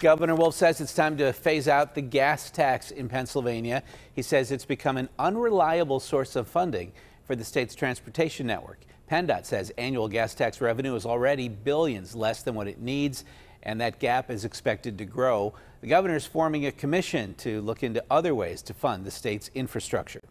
Governor Wolf says it's time to phase out the gas tax in Pennsylvania. He says it's become an unreliable source of funding for the state's transportation network. PennDOT says annual gas tax revenue is already billions less than what it needs, and that gap is expected to grow. The governor is forming a commission to look into other ways to fund the state's infrastructure.